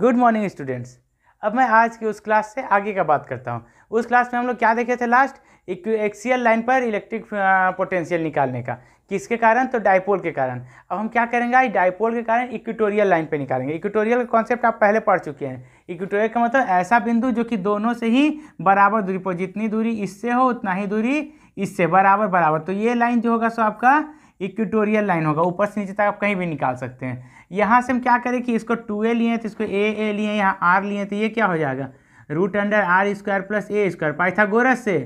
good morning students अब मैं आज की उस क्लास से आगे का बात करता हूँ उस क्लास में हम लोग क्या देखे थे लास्ट एक्सियल लाइन पर इलेक्ट्रिक पोटेंशियल निकालने का किसके कारण तो डायपोल के कारण अब हम क्या करेंगे डायपोल के कारण इक्विटोरियल लाइन पे निकालेंगे इक्विटोरियल का कॉन्सेप्ट आप पहले पढ़ चुके हैं इक्विटोरियल का मतलब ऐसा बिंदु जो कि दोनों से ही बराबर दूरी पर जितनी दूरी इससे हो उतना ही दूरी इससे बराबर बराबर तो ये लाइन जो होगा सो आपका इक्विटोरियल लाइन होगा ऊपर से नीचे तक आप कहीं भी निकाल सकते हैं यहाँ से हम क्या करें कि इसको टू ए लिए तो इसको ए ए लिए यहाँ आर लिए तो ये क्या हो जाएगा root under R square plus A square Pythagoras से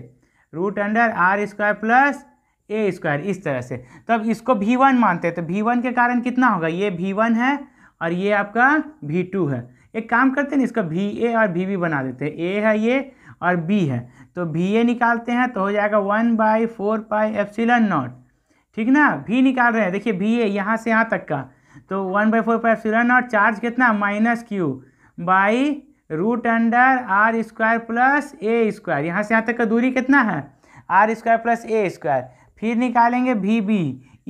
root under R square plus A square इस तरह से तब तो अब इसको भी वन मानते हैं तो भी वन के कारण कितना होगा ये भी वन है और ये आपका भी टू है एक काम करते हैं इसका भी ए और भी बी बना देते हैं ए है ये और बी है तो भी ए निकालते हैं तो हो जाएगा one by four pi epsilon not ठीक ना भी निकाल रहे हैं देखिए भी ए यहाँ से यहाँ तक का तो one by four pi epsilon और चार्ज कितना minus Q by root under R square plus A square यहाँ से यहाँ तक का दूरी कितना है R square plus A square फिर निकालेंगे भी बी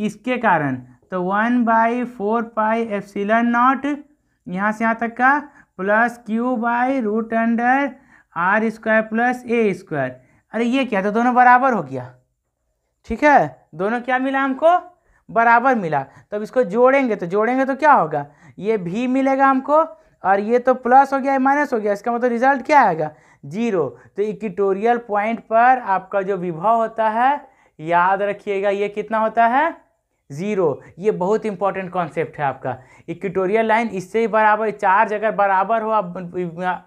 इसके कारण तो one by four pi epsilon naught यहाँ से यहाँ तक का plus Q by root under R square plus A square अरे ये क्या तो दोनों बराबर हो गया ठीक है दोनों क्या मिला हमको बराबर मिला तब तो इसको जोड़ेंगे तो जोड़ेंगे तो क्या होगा ये भी मिलेगा हमको और ये तो प्लस हो गया माइनस हो गया इसका मतलब रिजल्ट क्या आएगा जीरो तो इक्विटोरियल पॉइंट पर आपका जो विभव होता है याद रखिएगा ये कितना होता है ज़ीरो ये बहुत इंपॉर्टेंट कॉन्सेप्ट है आपका इक्विटोरियल लाइन इससे ही बराबर चार्ज अगर बराबर हो आप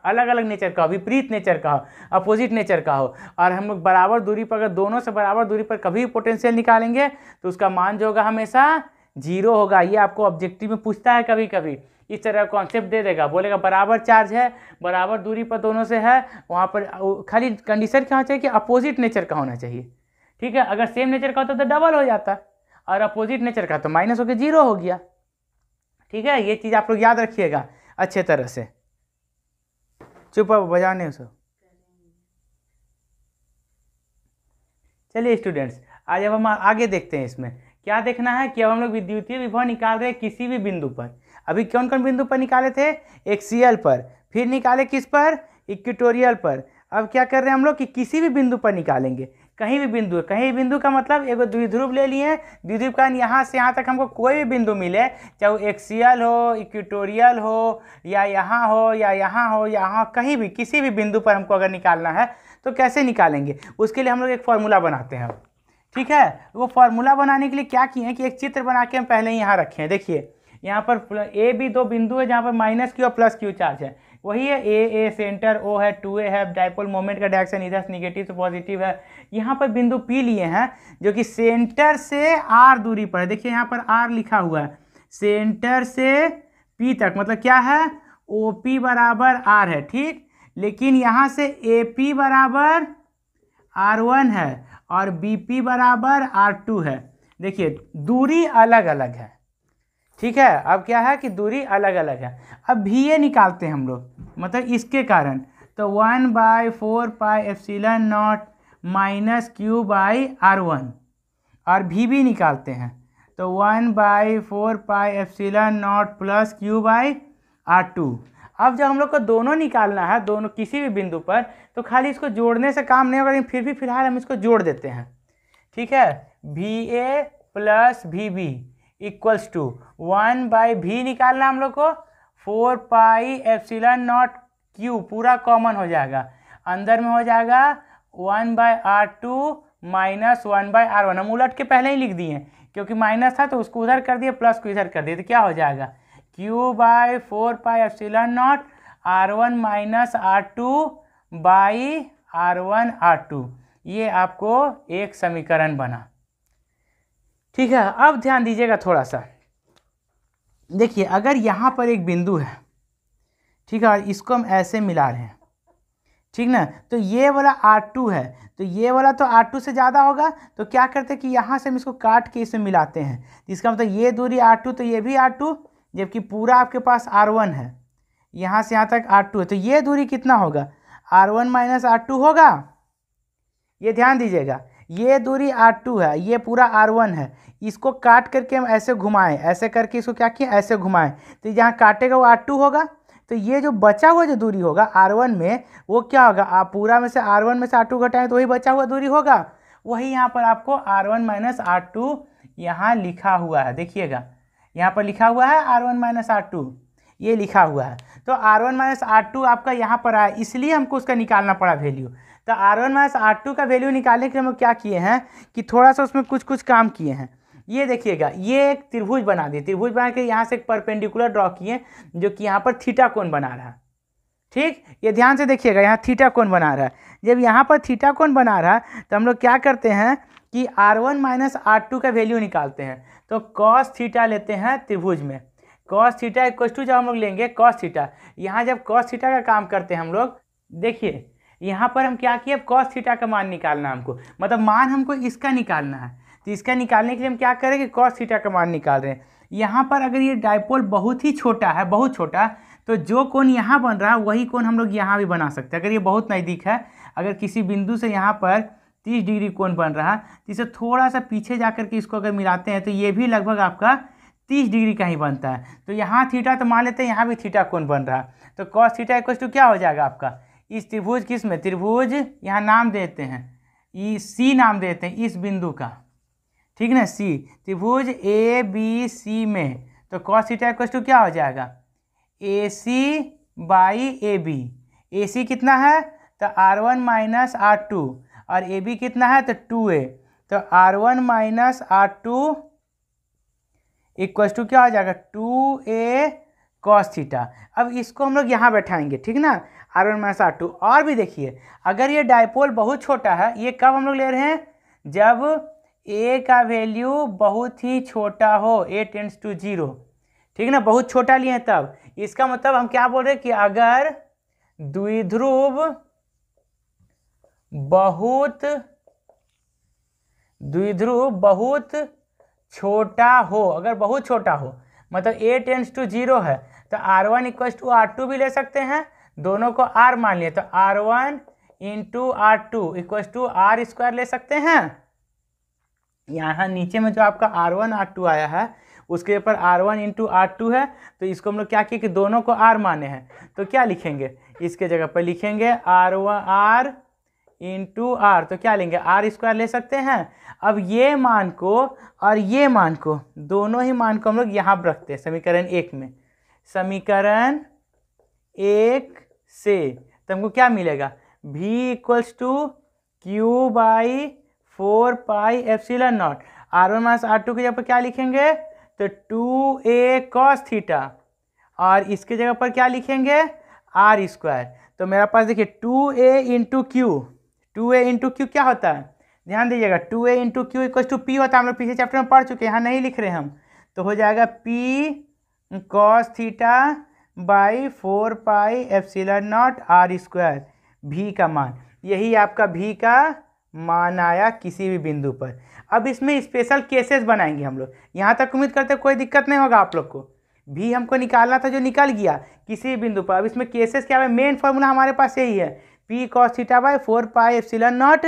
अलग अलग नेचर का हो विपरीत नेचर का हो अपोजिट नेचर का हो और हम लोग बराबर दूरी पर अगर दोनों से बराबर दूरी पर कभी पोटेंशियल निकालेंगे तो उसका मान जो होगा हमेशा जीरो होगा ये आपको ऑब्जेक्टिव में पूछता है कभी कभी इस तरह का कॉन्सेप्ट दे देगा बोलेगा बराबर चार्ज है बराबर दूरी पर दोनों से है वहाँ पर खाली कंडीशन क्या होना चाहिए कि अपोजिट नेचर का होना चाहिए ठीक है अगर सेम नेचर का होता तो डबल हो जाता और अपोजिट नेचर का तो माइनस होकर जीरो हो गया ठीक है ये चीज़ आप लोग याद रखिएगा अच्छे तरह से चुप बजाने उसको चलिए स्टूडेंट्स आज अब हम आगे देखते हैं इसमें क्या देखना है कि अब हम लोग विद्युतीय विभव निकाल रहे हैं किसी भी बिंदु पर अभी कौन कौन बिंदु पर निकाले थे एक्सीएल पर फिर निकाले किस पर इक्विटोरियल पर अब क्या कर रहे हैं हम लोग कि किसी भी बिंदु पर निकालेंगे कहीं भी बिंदु कहीं भी बिंदु का मतलब एगो द्विध्रुव ले लिए द्विध्रुव का यहाँ से यहाँ तक हमको कोई भी बिंदु मिले चाहे वो एक्सियल हो इक्विटोरियल हो या यहाँ हो या यहाँ हो या यहाँ कहीं भी किसी भी बिंदु पर हमको अगर निकालना है तो कैसे निकालेंगे उसके लिए हम लोग एक फॉर्मूला बनाते हैं ठीक है वो फॉर्मूला बनाने के लिए क्या किए हैं कि एक चित्र बना के हम पहले यहाँ रखे हैं देखिए यहाँ पर ए भी दो बिंदु है जहाँ पर माइनस क्यू और प्लस क्यू चार्ज है वही है ए ए सेंटर ओ है टू ए है डाइपोल मोमेंट का डायरेक्शन इधर से निगेटिव से पॉजिटिव है यहाँ पर बिंदु पी लिए हैं जो कि सेंटर से आर दूरी पर है देखिए यहाँ पर आर लिखा हुआ है सेंटर से पी तक मतलब क्या है ओ पी बराबर आर है ठीक लेकिन यहाँ से ए पी बराबर आर वन है और बी पी बराबर आर टू है देखिए दूरी अलग अलग है ठीक है अब क्या है कि दूरी अलग अलग है अब भी ये निकालते हैं हम लोग मतलब इसके कारण तो one by four pi epsilon naught minus Q by R one और भी भी निकालते हैं तो one by four pi epsilon naught plus Q by R two अब जब हम लोग को दोनों निकालना है दोनों किसी भी बिंदु पर तो खाली इसको जोड़ने से काम नहीं होगा लेकिन फिर भी फिलहाल हम इसको जोड़ देते हैं ठीक है V A plus V B equals to one by भी निकालना हम लोग को four pi epsilon not Q पूरा कॉमन हो जाएगा अंदर में हो जाएगा one by R two minus one by R one हम उलट के पहले ही लिख दिए क्योंकि माइनस था तो उसको उधर कर दिए प्लस को इधर कर दिए तो क्या हो जाएगा Q by four pi epsilon naught R one minus R two by R one R two ये आपको एक समीकरण बना ठीक है अब ध्यान दीजिएगा थोड़ा सा देखिए अगर यहाँ पर एक बिंदु है ठीक है और इसको हम ऐसे मिला रहे हैं ठीक ना तो ये वाला आर टू है तो ये वाला तो आर टू से ज़्यादा होगा तो क्या करते हैं कि यहाँ से हम इसको काट के इसे मिलाते हैं इसका मतलब ये दूरी आर टू तो ये भी आर टू जबकि पूरा आपके पास आर वन है यहाँ से यहाँ तक आर टू है तो ये दूरी कितना होगा R one minus R two होगा ये ध्यान दीजिएगा ये दूरी आर टू है ये पूरा आर वन है इसको काट करके हम ऐसे घुमाएं ऐसे करके इसको क्या किए ऐसे घुमाएं तो यहाँ काटेगा वो आर टू होगा तो ये जो बचा हुआ जो दूरी होगा आर वन में वो क्या होगा आप पूरा में से आर वन में से आर टू घटाएं तो वही बचा हुआ दूरी होगा वही यहाँ पर आपको R one minus R two यहाँ लिखा हुआ है देखिएगा यहाँ पर लिखा हुआ है R one minus R two ये लिखा हुआ है तो R one minus R two आपका यहाँ पर आया इसलिए हमको उसका निकालना पड़ा वैल्यू तो R one minus R two का वैल्यू निकालने के लिए हम क्या किए हैं कि थोड़ा सा उसमें कुछ कुछ काम किए हैं ये देखिएगा ये एक त्रिभुज बना दिए त्रिभुज बना के यहाँ से एक परपेंडिकुलर ड्रॉ किए जो कि यहाँ पर थीटा कोण बना रहा है ठीक ये ध्यान से देखिएगा यहाँ थीटा कोण बना रहा है जब यहाँ पर थीटा कोण बना रहा है तो हम लोग क्या करते हैं कि R one minus R two का वैल्यू निकालते हैं तो कॉस थीटा लेते हैं त्रिभुज में कॉस थीटा इक्व टू जब हम लोग लेंगे कॉस थीटा यहाँ जब कॉस थीटा का काम करते हैं हम लोग देखिए यहाँ पर हम क्या किए अब कॉस थीटा का मान निकालना हमको मतलब मान हमको इसका निकालना है तो इसका निकालने के लिए हम क्या करेंगे कॉस थीटा का मान निकाल रहे हैं यहाँ पर अगर ये डायपोल बहुत ही छोटा है बहुत छोटा तो जो कोण यहाँ बन रहा है वही कोण हम लोग यहाँ भी बना सकते हैं अगर ये बहुत नज़दीक है अगर किसी बिंदु से यहाँ पर तीस डिग्री कोण बन रहा है तो इसे थोड़ा सा पीछे जा कर के इसको अगर मिलाते हैं तो ये भी लगभग आपका तीस डिग्री का ही बनता है तो यहाँ थीटा तो मान लेते हैं यहाँ भी थीटा कोण बन रहा है तो कॉस थीटा इक्वल टू क्या हो जाएगा आपका इस त्रिभुज किस में त्रिभुज यहाँ नाम देते हैं ई सी नाम देते हैं इस बिंदु का ठीक ना सी त्रिभुज ए बी सी में तो कॉस थीटा इक्वल टू क्या हो जाएगा ए सी बाई ए बी ए सी कितना है तो R one minus R two और ए बी कितना है तो टू ए तो R one minus R two equal to क्या हो जाएगा टू ए कॉस थीटा अब इसको हम लोग यहाँ बैठाएंगे ठीक ना R one minus R two और भी देखिए अगर ये डायपोल बहुत छोटा है ये कब हम लोग ले रहे हैं जब ए का वैल्यू बहुत ही छोटा हो ए टेंस टू जीरो ठीक है ना बहुत छोटा लिए हैं तब इसका मतलब हम क्या बोल रहे हैं कि अगर द्विध्रुव बहुत द्विध्रुव बहुत छोटा हो अगर बहुत छोटा हो मतलब ए टेंस टू जीरो है तो R one equal to R two भी ले सकते हैं दोनों को आर मान लिया तो R one into R two equal to R square ले सकते हैं यहाँ नीचे में जो आपका आर वन आर टू आया है उसके ऊपर R one into R two है तो इसको हम लोग क्या किए कि दोनों को आर माने हैं तो क्या लिखेंगे इसके जगह पर लिखेंगे R one R into R तो क्या लेंगे आर स्क्वायर ले सकते हैं अब ये मान को और ये मान को दोनों ही मान को हम लोग यहाँ रखते हैं समीकरण एक में समीकरण एक से तो हमको क्या मिलेगा V equals to Q by four pi epsilon naught R one minus R two की जगह पर क्या लिखेंगे तो टू ए कॉस थीटा और इसके जगह पर क्या लिखेंगे आर स्क्वायर तो मेरा पास देखिए two A into Q two A into Q क्या होता है ध्यान दीजिएगा two A into Q equals to P होता है हम लोग पीछे चैप्टर में पढ़ चुके हैं यहाँ नहीं लिख रहे हम तो हो जाएगा P cos theta by four pi epsilon naught R square V का मान यही आपका भी का मान आया किसी भी बिंदु पर अब इसमें स्पेशल केसेस बनाएंगे हम लोग यहाँ तक उम्मीद करते कोई दिक्कत नहीं होगा आप लोग को भी हमको निकालना था जो निकल गया किसी भी बिंदु पर अब इसमें केसेस क्या है मेन फॉर्मूला हमारे पास यही है P cos theta by four pi epsilon naught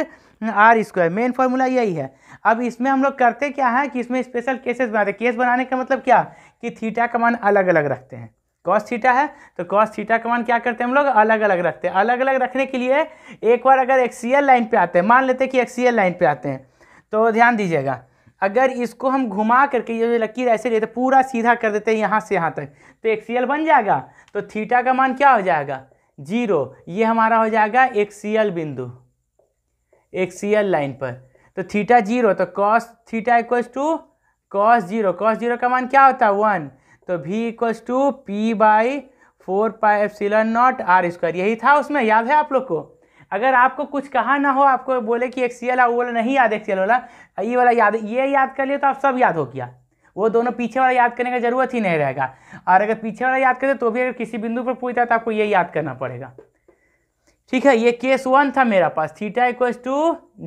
R square main formula यही है अब इसमें हम लोग करते क्या है कि इसमें स्पेशल केसेस बनाते केस बनाने का मतलब क्या कि थीटा का मान अलग अलग रखते हैं कॉस थीटा है तो कॉस थीटा का मान क्या करते हैं हम लोग अलग अलग रखते हैं अलग अलग रखने के लिए एक बार अगर एक्सीएल लाइन पे आते हैं मान लेते हैं कि एक्सीएल लाइन पे आते हैं तो ध्यान दीजिएगा अगर इसको हम घुमा करके ये जो लकीर ऐसे लेते तो पूरा सीधा कर देते हैं यहाँ से यहाँ तक तो एक्सीएल बन जाएगा तो थीटा का मान क्या हो जाएगा जीरो ये हमारा हो जाएगा एक्सीएल बिंदु एक्सीएल लाइन पर तो थीटा जीरो तो cos theta equals to cos zero cos zero का मान क्या होता है वन तो v equals to P by four pi epsilon naught R square यही था उसमें याद है आप लोग को अगर आपको कुछ कहा ना हो आपको बोले कि एक सी एल वो वाला नहीं याद एक सी एल वाला ये वाला याद ये याद कर लिया तो आप सब याद हो गया वो दोनों पीछे वाला याद करने का जरूरत ही नहीं रहेगा और अगर पीछे वाला याद करें तो भी अगर किसी बिंदु पर पूछता है तो आपको ये याद करना पड़ेगा ठीक है ये केस वन था मेरा पास theta equals to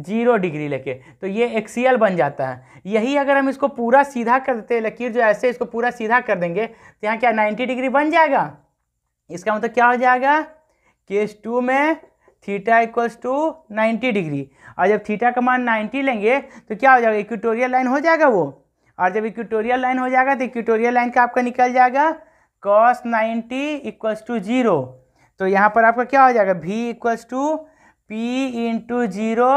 zero degree लेके तो ये एक्सीएल बन जाता है यही अगर हम इसको पूरा सीधा करते लकीर जो ऐसे इसको पूरा सीधा कर देंगे तो यहाँ क्या नाइन्टी डिग्री बन जाएगा इसका मतलब क्या हो जाएगा केस टू में theta equals to ninety degree और जब थीटा का मान नाइन्टी लेंगे तो क्या हो जाएगा इक्विटोरियल लाइन हो जाएगा वो और जब इक्विटोरियल लाइन हो जाएगा तो इक्विटोरियल लाइन का आपका निकल जाएगा cos ninety equals to zero तो यहाँ पर आपका क्या हो जाएगा V equals to P into zero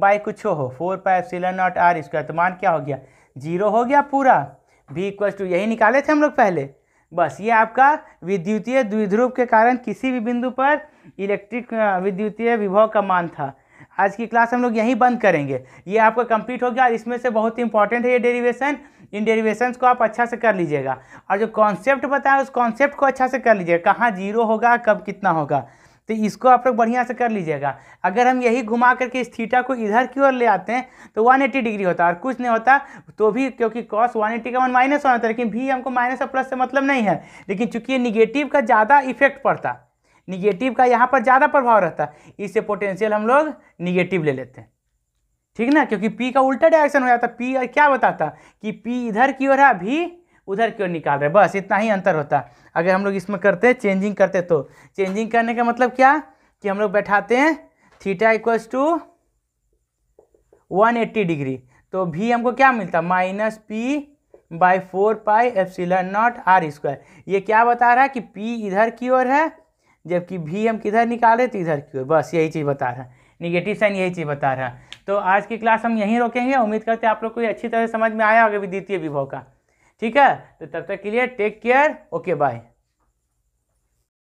by कुछ हो four pi epsilon naught R square तो मान क्या हो गया जीरो हो गया पूरा भी इक्वल्स टू यही निकाले थे हम लोग पहले बस ये आपका विद्युतीय द्विध्रुव के कारण किसी भी बिंदु पर इलेक्ट्रिक विद्युतीय विभव का मान था आज की क्लास हम लोग यहीं बंद करेंगे ये आपका कंप्लीट हो गया इसमें से बहुत ही इंपॉर्टेंट है ये डेरिवेशन इन डेरिवेशन को आप अच्छा से कर लीजिएगा और जो कॉन्सेप्ट बताया उस कॉन्सेप्ट को अच्छा से कर लीजिएगा कहाँ जीरो होगा कब कितना होगा तो इसको आप लोग बढ़िया से कर लीजिएगा अगर हम यही घुमा करके इस थीटा को इधर की ओर ले आते हैं तो 180 डिग्री होता है और कुछ नहीं होता तो भी क्योंकि कॉस 180 का वन माइनस वन होता है लेकिन भी हमको माइनस और प्लस से मतलब नहीं है लेकिन चूंकि ये निगेटिव का ज़्यादा इफेक्ट पड़ता निगेटिव का यहाँ पर ज़्यादा प्रभाव रहता इससे पोटेंशियल हम लोग निगेटिव ले लेते हैं ठीक ना क्योंकि पी का उल्टा डायरेक्शन हो जाता पी क्या बताता कि पी इधर की ओर है भी उधर की ओर निकाल रहे बस इतना ही अंतर होता अगर हम लोग इसमें करते चेंजिंग करते तो चेंजिंग करने का मतलब क्या कि हम लोग बैठाते हैं theta equals to one eighty degree तो भी हमको क्या मिलता minus P by four pi epsilon naught R square ये क्या बता रहा है कि पी इधर की ओर है जबकि भी हम किधर निकाल रहे तो इधर की ओर बस यही चीज़ बता रहा है निगेटिव साइन यही चीज़ बता रहा है तो आज की क्लास हम यहीं रोकेंगे उम्मीद करते हैं आप लोग को ये अच्छी तरह समझ में आया होगा विद्युतीय विभव का ठीक है तो तब तक के लिए टेक केयर ओके बाय